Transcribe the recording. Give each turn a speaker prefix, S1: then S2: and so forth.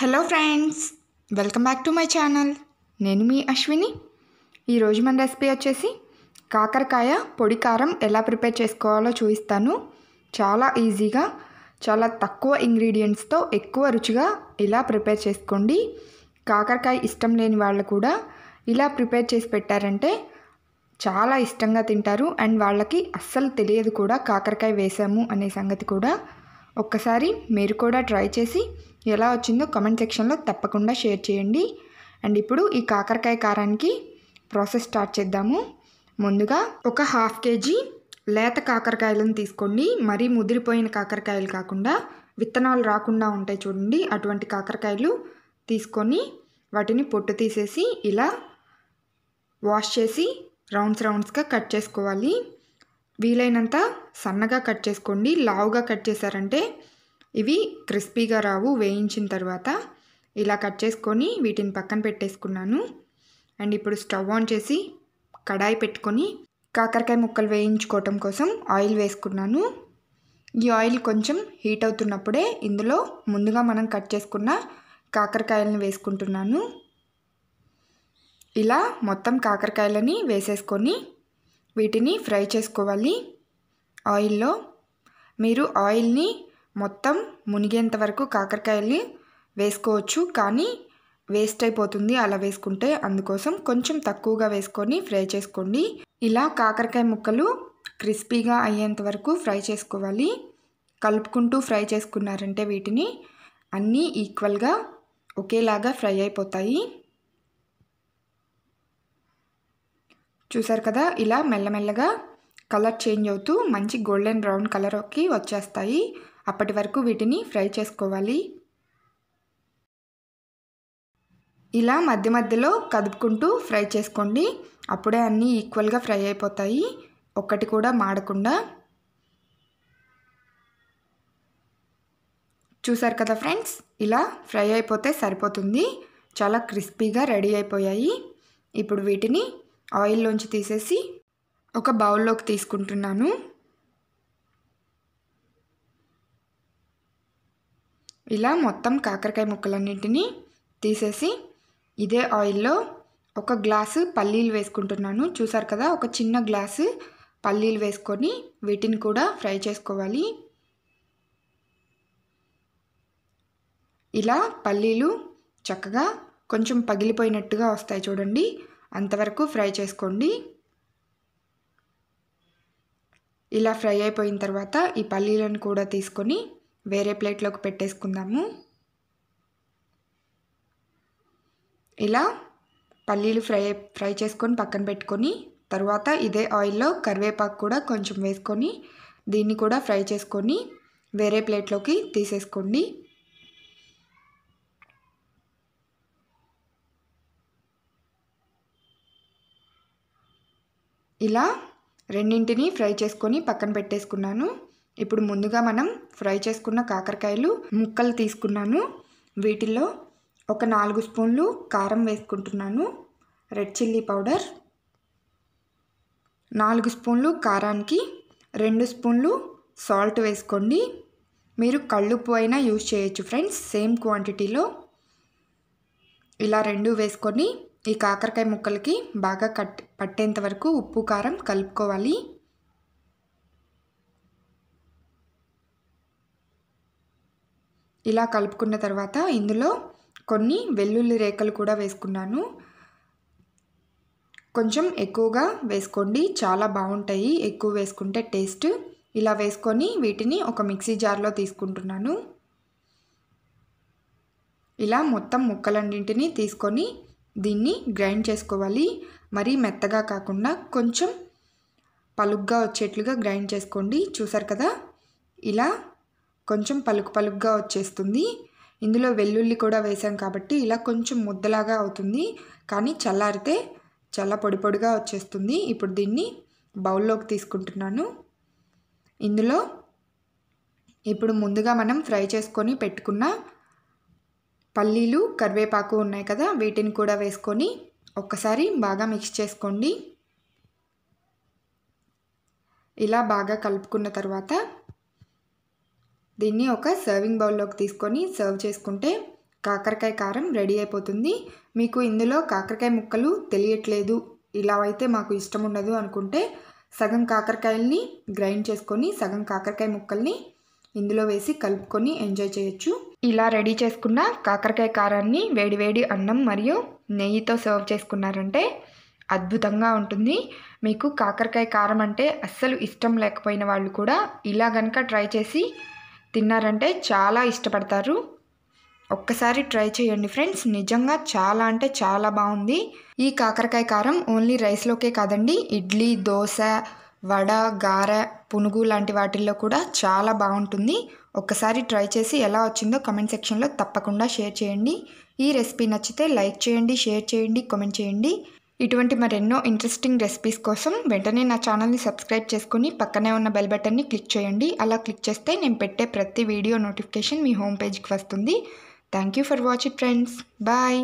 S1: hello friends welcome back to my channel నేను మీ అశ్విని ఈరోజు మన రెసిపీ వచ్చేసి కాకరకాయ పొడి కారం ఎలా ప్రిపేర్ చేసుకోవాలో చూపిస్తాను చాలా ఈజీగా చాలా తక్కువ ఇంగ్రీడియంట్స్తో ఎక్కువ రుచిగా ఇలా ప్రిపేర్ చేసుకోండి కాకరకాయ ఇష్టం లేని వాళ్ళు కూడా ఇలా ప్రిపేర్ చేసి పెట్టారంటే చాలా ఇష్టంగా తింటారు అండ్ వాళ్ళకి అస్సలు తెలియదు కూడా కాకరకాయ వేసాము అనే సంగతి కూడా ఒక్కసారి మీరు కూడా ట్రై చేసి ఎలా వచ్చిందో కమెంట్ సెక్షన్లో తప్పకుండా షేర్ చేయండి అండ్ ఇప్పుడు ఈ కాకరకాయ కారానికి ప్రాసెస్ స్టార్ట్ చేద్దాము ముందుగా ఒక హాఫ్ కేజీ లేత కాకరకాయలను తీసుకోండి మరీ ముదిరిపోయిన కాకరకాయలు కాకుండా విత్తనాలు రాకుండా ఉంటాయి చూడండి అటువంటి కాకరకాయలు తీసుకొని వాటిని పొట్టు తీసేసి ఇలా వాష్ చేసి రౌండ్స్ రౌండ్స్గా కట్ చేసుకోవాలి వీలైనంత సన్నగా కట్ చేసుకోండి లావుగా కట్ చేశారంటే ఇవి క్రిస్పీగా రావు వేయించిన తర్వాత ఇలా కట్ చేసుకొని వీటిని పక్కన పెట్టేసుకున్నాను అండ్ ఇప్పుడు స్టవ్ ఆన్ చేసి కడాయి పెట్టుకొని కాకరకాయ ముక్కలు వేయించుకోవటం కోసం ఆయిల్ వేసుకున్నాను ఈ ఆయిల్ కొంచెం హీట్ అవుతున్నప్పుడే ఇందులో ముందుగా మనం కట్ చేసుకున్న కాకరకాయలను వేసుకుంటున్నాను ఇలా మొత్తం కాకరకాయలని వేసేసుకొని వీటిని ఫ్రై చేసుకోవాలి ఆయిల్లో మీరు ఆయిల్ని మొత్తం మునిగేంత వరకు కాకరకాయల్ని వేసుకోవచ్చు కానీ వేస్ట్ అయిపోతుంది అలా వేసుకుంటే అందుకోసం కొంచెం తక్కువగా వేసుకొని ఫ్రై చేసుకోండి ఇలా కాకరకాయ ముక్కలు క్రిస్పీగా అయ్యేంత వరకు ఫ్రై చేసుకోవాలి కలుపుకుంటూ ఫ్రై చేసుకున్నారంటే వీటిని అన్నీ ఈక్వల్గా ఒకేలాగా ఫ్రై అయిపోతాయి చూసారు కదా ఇలా మెల్లమెల్లగా కలర్ చేంజ్ అవుతూ మంచి గోల్డెన్ బ్రౌన్ కలర్కి వచ్చేస్తాయి అప్పటి వరకు వీటిని ఫ్రై చేసుకోవాలి ఇలా మధ్య మధ్యలో కదుపుకుంటూ ఫ్రై చేసుకోండి అప్పుడే అన్నీ ఈక్వల్గా ఫ్రై అయిపోతాయి ఒక్కటి కూడా మాడకుండా చూసారు కదా ఫ్రెండ్స్ ఇలా ఫ్రై అయిపోతే సరిపోతుంది చాలా క్రిస్పీగా రెడీ అయిపోయాయి ఇప్పుడు వీటిని ఆయిల్లోంచి తీసేసి ఒక బౌల్లోకి తీసుకుంటున్నాను ఇలా మొత్తం కాకరకాయ ముక్కలన్నింటినీ తీసేసి ఇదే ఆయిల్లో ఒక గ్లాసు పల్లీలు వేసుకుంటున్నాను చూసారు కదా ఒక చిన్న గ్లాసు పల్లీలు వేసుకొని వీటిని కూడా ఫ్రై చేసుకోవాలి ఇలా పల్లీలు చక్కగా కొంచెం పగిలిపోయినట్టుగా వస్తాయి చూడండి అంతవరకు ఫ్రై చేసుకోండి ఇలా ఫ్రై అయిపోయిన తర్వాత ఈ పల్లీలను కూడా తీసుకొని వేరే ప్లేట్లోకి పెట్టేసుకుందాము ఇలా పల్లీలు ఫ్రై ఫ్రై చేసుకొని పక్కన పెట్టుకొని తర్వాత ఇదే ఆయిల్లో కరివేపాకు కూడా కొంచెం వేసుకొని దీన్ని కూడా ఫ్రై చేసుకొని వేరే ప్లేట్లోకి తీసేసుకోండి ఇలా రెండింటిని ఫ్రై చేసుకొని పక్కన పెట్టేసుకున్నాను ఇప్పుడు ముందుగా మనం ఫ్రై చేసుకున్న కాకరకాయలు ముక్కలు తీసుకున్నాను వీటిల్లో ఒక నాలుగు స్పూన్లు కారం వేసుకుంటున్నాను రెడ్ చిల్లీ పౌడర్ నాలుగు స్పూన్లు కారానికి రెండు స్పూన్లు సాల్ట్ వేసుకోండి మీరు కళ్ళుప్పు అయినా యూజ్ చేయొచ్చు ఫ్రెండ్స్ సేమ్ క్వాంటిటీలో ఇలా రెండు వేసుకొని ఈ కాకరకాయ ముక్కలకి బాగా కట్ పట్టేంత వరకు ఉప్పు కారం కలుపుకోవాలి ఇలా కలుపుకున్న తర్వాత ఇందులో కొన్ని వెల్లుల్లి రేఖలు కూడా వేసుకున్నాను కొంచెం ఎక్కువగా వేసుకోండి చాలా బాగుంటాయి ఎక్కువ వేసుకుంటే టేస్ట్ ఇలా వేసుకొని వీటిని ఒక మిక్సీ జార్లో తీసుకుంటున్నాను ఇలా మొత్తం ముక్కలన్నింటినీ తీసుకొని దీన్ని గ్రైండ్ చేసుకోవాలి మరీ మెత్తగా కాకుండా కొంచెం పలుగ్గా వచ్చేట్లుగా గ్రైండ్ చేసుకోండి చూసారు కదా ఇలా కొంచెం పలుకు పలుకుగా వచ్చేస్తుంది ఇందులో వెల్లుల్లి కూడా వేసాం కాబట్టి ఇలా కొంచెం ముద్దలాగా అవుతుంది కానీ చల్లారితే చాలా పొడి పొడిగా వచ్చేస్తుంది ఇప్పుడు దీన్ని బౌల్లోకి తీసుకుంటున్నాను ఇందులో ఇప్పుడు ముందుగా మనం ఫ్రై చేసుకొని పెట్టుకున్న పల్లీలు కరివేపాకు ఉన్నాయి కదా వీటిని కూడా వేసుకొని ఒక్కసారి బాగా మిక్స్ చేసుకోండి ఇలా బాగా కలుపుకున్న తర్వాత దీన్ని ఒక సర్వింగ్ బౌల్లోకి తీసుకొని సర్వ్ చేసుకుంటే కాకరకాయ కారం రెడీ అయిపోతుంది మీకు ఇందులో కాకరకాయ ముక్కలు తెలియట్లేదు ఇలా అయితే మాకు ఇష్టం ఉండదు అనుకుంటే సగం కాకరకాయల్ని గ్రైండ్ చేసుకొని సగం కాకరకాయ ముక్కల్ని ఇందులో వేసి కలుపుకొని ఎంజాయ్ చేయొచ్చు ఇలా రెడీ చేసుకున్న కాకరకాయ కారాన్ని వేడివేడి అన్నం మరియు నెయ్యితో సర్వ్ చేసుకున్నారంటే అద్భుతంగా ఉంటుంది మీకు కాకరకాయ కారం అంటే అస్సలు ఇష్టం లేకపోయిన వాళ్ళు కూడా ఇలా కనుక ట్రై చేసి తిన్నారంటే చాలా ఇష్టపడతారు ఒక్కసారి ట్రై చేయండి ఫ్రెండ్స్ నిజంగా చాలా అంటే చాలా బాగుంది ఈ కాకరకాయ కారం ఓన్లీ రైస్లోకే కాదండి ఇడ్లీ దోశ వడ గార పునుగు లాంటి వాటిల్లో కూడా చాలా బాగుంటుంది ఒక్కసారి ట్రై చేసి ఎలా వచ్చిందో కమెంట్ సెక్షన్లో తప్పకుండా షేర్ చేయండి ఈ రెసిపీ నచ్చితే లైక్ చేయండి షేర్ చేయండి కమెంట్ చేయండి ఇటువంటి మరెన్నో ఇంట్రెస్టింగ్ రెసిపీస్ కోసం వెంటనే నా ఛానల్ని సబ్స్క్రైబ్ చేసుకుని పక్కనే ఉన్న బెల్ బటన్ని క్లిక్ చేయండి అలా క్లిక్ చేస్తే నేను పెట్టే ప్రతి వీడియో నోటిఫికేషన్ మీ హోమ్ పేజ్కి వస్తుంది thank you for watch it friends bye